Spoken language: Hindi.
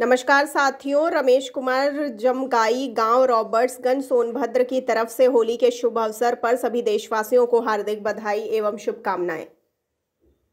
नमस्कार साथियों रमेश कुमार जमगाई गांव रॉबर्ट्सगंज सोनभद्र की तरफ से होली के शुभ अवसर पर सभी देशवासियों को हार्दिक बधाई एवं शुभकामनाएं